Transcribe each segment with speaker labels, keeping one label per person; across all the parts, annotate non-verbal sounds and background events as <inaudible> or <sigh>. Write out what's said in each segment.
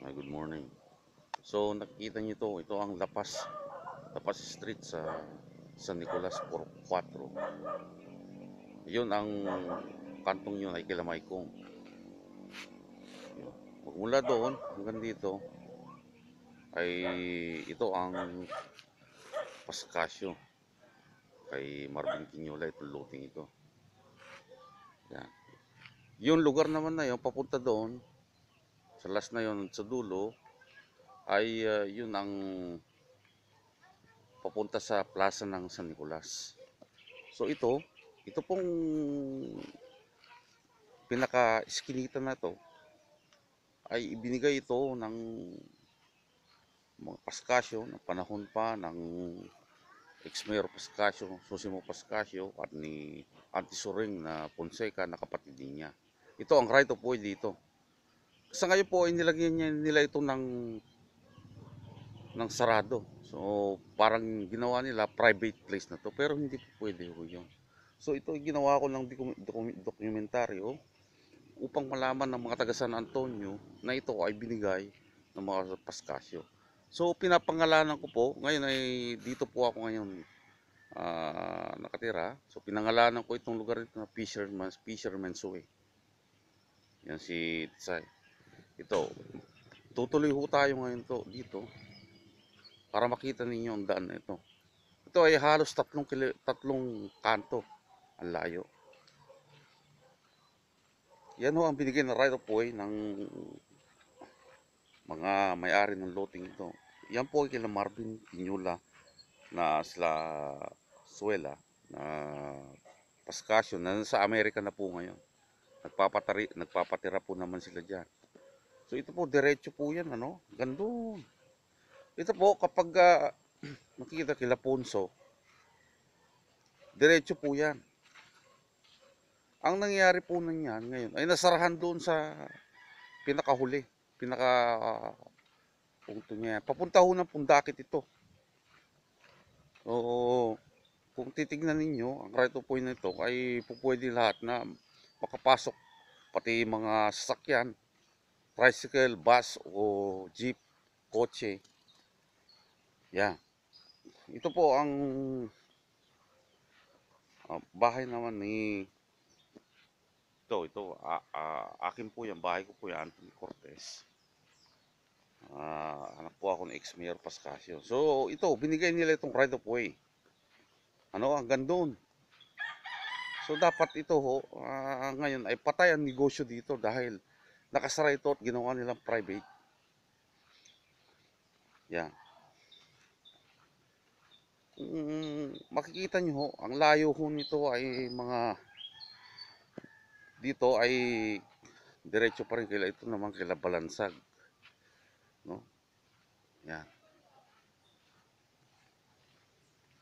Speaker 1: Hi, ah, good morning. So nakikita niyo to, ito ang Lapas Lapas Street sa San Nicolas 44. 'Yun ang kantong yun ay kilamay kong. Mula doon hanggang dito ay ito ang Pascasio kay Marvin Quinola itong looting ito. Yan. Yung lugar naman na yun, papunta doon, sa last na yon sa dulo ay uh, yun ang papunta sa plaza ng San Nicolas. So ito, ito pong pinaka-eskinita na to ay ibinigay ito ng mga Pascasio ng panahon pa ng ex-mayor Pascasio, Susimo Pascasio at ni Auntie Suring na Fonseca na kapatid niya. Ito ang right of way dito sa ngayon po ay nilagyan niya nila ito ng ng sarado. So parang ginawa nila private place na to pero hindi po pwede ho 'yon. So ito ay ginawa ko ng dokumentaryo upang malaman ng mga taga San Antonio na ito ay binigay ng mga paskasyo. So pinapangalanan ko po, ngayon ay dito po ako ngayon uh, nakatira. So pinangalanan ko itong lugar nito na Fisherman's Fisherman's Way. Yan si Tsai. Ito, tutuloy ho tayo ngayon to dito para makita ninyo ang daan ito. Ito ay halos tatlong, kilo, tatlong kanto ang layo. Yan ho ang binigay na right of way ng mga may-ari ng loting ito. Yan po ay kila Marvin Pinula na sila Suela na Pascasio na sa Amerika na po ngayon. Nagpapatari, nagpapatira po naman sila dyan. So ito po, diretso po yan, ano? Gandun. Ito po, kapag uh, ah, makikita <clears throat> kila Ponso, diretso po yan. Ang nangyari po niyan ngayon, ay nasarahan doon sa pinakahuli, pinaka uh, punto niya. Papunta ho ng pundakit ito. Oo. So, kung titignan ninyo, ang right of way na ay pupwede lahat na makapasok pati mga sasakyan tricycle, bus, o jeep, kotse. Yan. Ito po ang ah, bahay naman ni ito, ito, uh, uh, akin po yan, bahay ko po yan, Anthony Cortez. Uh, ah, anak po ako ng ex-mayor Pascasio. So, ito, binigay nila itong right of way. Ano, hanggang doon. So, dapat ito, ho, uh, ngayon ay patay ang negosyo dito dahil Nakasara ito at ginawa nilang private. Yan. mm, makikita nyo ho, ang layo ho nito ay mga dito ay diretso pa rin kila ito naman kila balansag. No? Yan.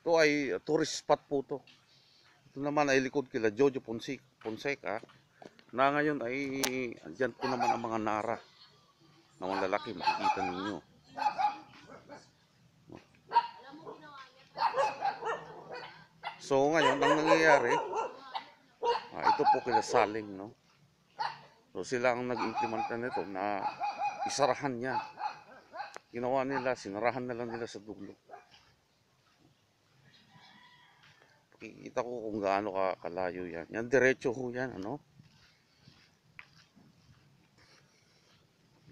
Speaker 1: Ito ay tourist spot po to. Ito naman ay likod kila Jojo Ponseca. Ponseca na ngayon ay andyan po naman ang mga nara na malalaki makikita ninyo so ngayon ang nangyayari ah, ito po kila saling no so sila ang nag-implement na nito na isarahan niya ginawa nila sinarahan na lang nila sa dulo makikita ko kung gaano ka kalayo yan. Yan diretso ho yan, ano?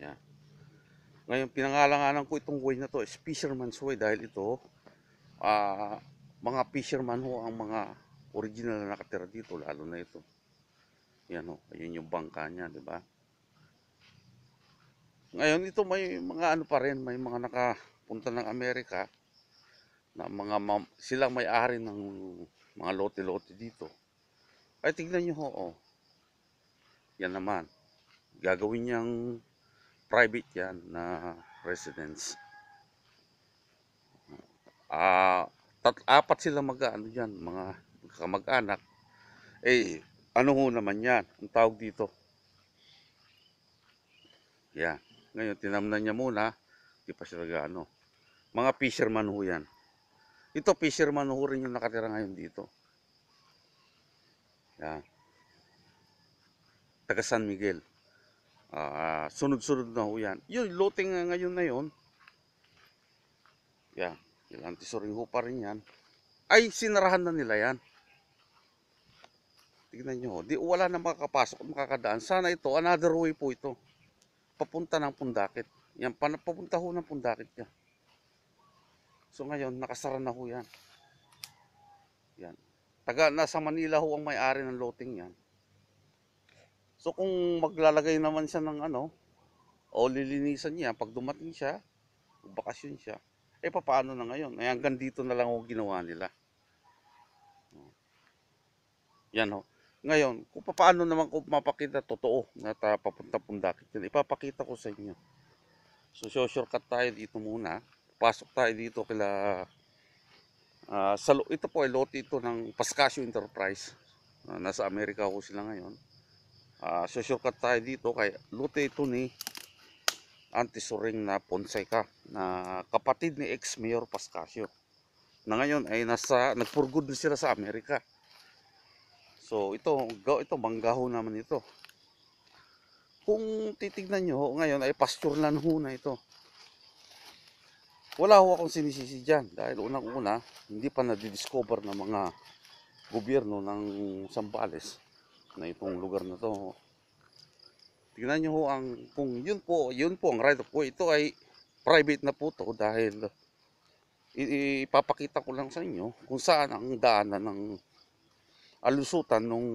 Speaker 1: Yan. Ngayon, pinangalanganan ko itong way na to is fisherman's way dahil ito, uh, mga fisherman ho ang mga original na nakatira dito, lalo na ito. Yan ho, ayun yung bangka niya, di ba? Ngayon, ito may mga ano pa rin, may mga nakapunta ng Amerika na mga sila may-ari ng mga lote-lote dito. Ay, tignan nyo ho, oh. Yan naman. Gagawin niyang private yan na residence ah uh, tat apat sila mag aano diyan, mga kamag-anak eh ano ho naman yan ang tawag dito Yeah. ngayon tinamnan niya muna di pa sila gaano mga fisherman ho yan ito fisherman ho rin yung nakatira ngayon dito Yeah. taga San Miguel uh, sunod-sunod na ho yan. Yung loting uh, ngayon na yun. Yan, yung tisuring ho pa rin yan. Ay, sinarahan na nila yan. Tignan nyo, di wala na makakapasok, makakadaan. Sana ito, another way po ito. Papunta ng pundakit. Yan, papunta ho ng pundakit yan. So ngayon, nakasara na ho yan. Yan. Taga, nasa Manila ho ang may-ari ng loting yan. So kung maglalagay naman siya ng ano, o lilinisan niya pag dumating siya, bakasyon siya, eh papaano na ngayon? Eh hanggang dito na lang ang ginawa nila. Yan ho. Oh. Ngayon, kung paano naman ko mapakita totoo na papunta pundakit yan, ipapakita ko sa inyo. So, so shortcut tayo dito muna. Pasok tayo dito kila uh, ah, sa, ito po ay lote ito ng Pascasio Enterprise. Uh, nasa Amerika ko sila ngayon uh, susukat tayo dito kay lute ito ni Suring na ponseca na kapatid ni ex-mayor Pascasio na ngayon ay nasa nagpurgod na sila sa Amerika so ito ito manggaho naman ito kung titignan nyo ngayon ay pasture na ho na ito wala ho akong sinisisi dyan dahil unang una hindi pa nadidiscover ng mga gobyerno ng Sambales na itong lugar na to tignan nyo ho ang kung yun po yun po ang right of way ito ay private na po to dahil ipapakita ko lang sa inyo kung saan ang daanan ng alusutan nung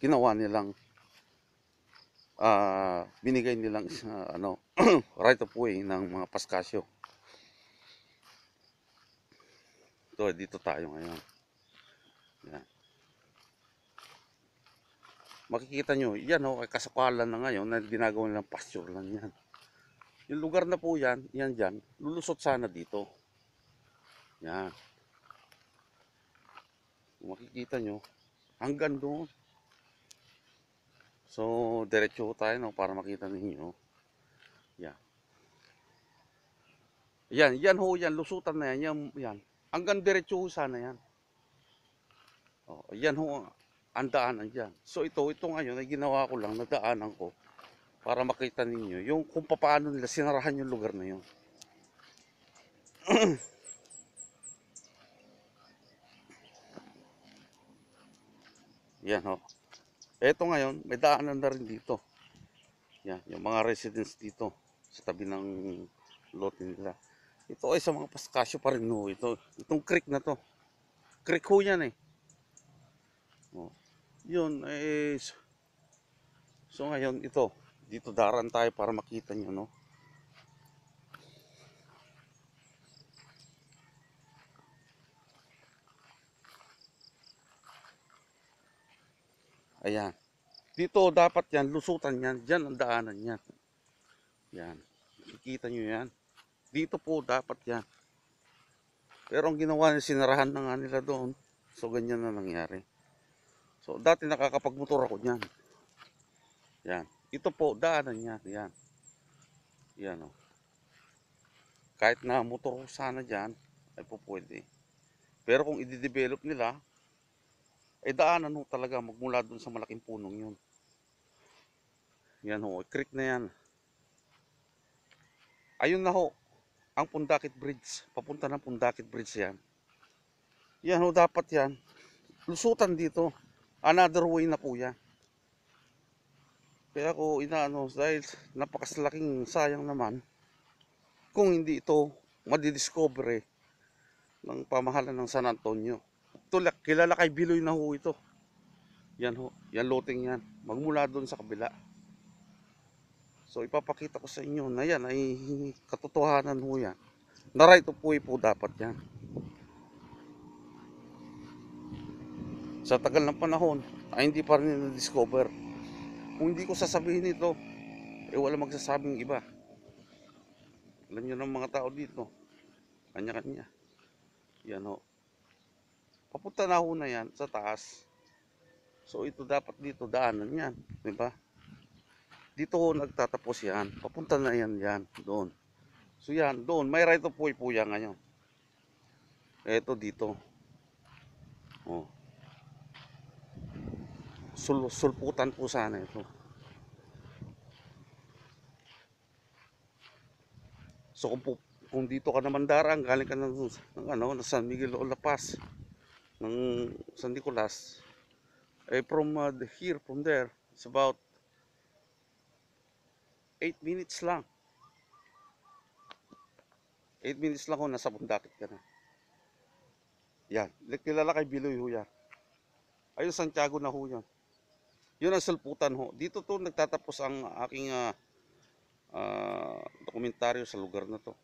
Speaker 1: ginawa nilang uh, binigay nilang uh, ano <clears throat> right of way ng mga paskasyo. So dito tayo ngayon. makikita nyo, yan o, oh, kasakwalan na ngayon na ginagawa nilang pasture lang yan. Yung lugar na po yan, yan dyan, lulusot sana dito. Yan. Kung makikita nyo, hanggang doon. So, diretso tayo no, para makita ninyo. Yan. Yan, yan ho, yan, lusutan na yan, yan, yan. Hanggang diretso ho sana yan. Oh, yan ho, ang daanan dyan. So ito, ito ngayon ay ginawa ko lang, daanan ko para makita ninyo yung kung paano nila sinarahan yung lugar na yun. <clears throat> Yan ho. Oh. Ito ngayon, may daanan na rin dito. Yan, yung mga residents dito sa tabi ng lote nila. Ito ay sa mga paskasyo pa rin ho. Oh. Ito, itong creek na to. Creek ho yan eh. Oh yun eh so ngayon ito dito daran tayo para makita nyo no ayan dito dapat yan lusutan yan dyan ang daanan yan yan makikita nyo yan dito po dapat yan pero ang ginawa nila sinarahan na nga nila doon so ganyan na nangyari So dati nakakapagmotor ako niyan. Yan. Ito po daanan niya, yan. Yan oh. Kahit na motor ko sana diyan, ay po pwede. Pero kung i-develop nila, ay eh, daanan ho talaga magmula dun sa malaking punong yun. Yan ho, eh, creek na yan. Ayun na ho, ang Pundakit Bridge. Papunta ng Pundakit Bridge yan. Yan ho, dapat yan. Lusutan dito. Another way na po yan. Kaya ko inaano dahil napakaslaking sayang naman kung hindi ito madidiscover eh, ng pamahalan ng San Antonio. Ito, kilala kay Biloy na ho ito. Yan ho, yan loting yan. Magmula doon sa kabila. So ipapakita ko sa inyo na yan ay katotohanan ho yan. Na right of way po dapat yan. sa tagal ng panahon ay hindi pa rin na-discover kung hindi ko sasabihin ito eh wala magsasabing iba alam nyo ng mga tao dito kanya-kanya yan ho papunta na ho na yan sa taas so ito dapat dito daanan yan di ba dito ho nagtatapos yan papunta na yan yan doon so yan doon may right of way po yan ngayon eto dito oh sul sulputan po sana ito so kung, po, kung dito ka naman darang galing ka ng, ng ano, ng San Miguel o La Paz ng San Nicolas eh from uh, here from there it's about 8 minutes lang 8 minutes lang kung nasa bundakit ka na yan, kilala kay Biloy ho yan ayun Santiago na ho yan yun ang salputan ho. Dito to nagtatapos ang aking uh, uh, dokumentaryo sa lugar na to.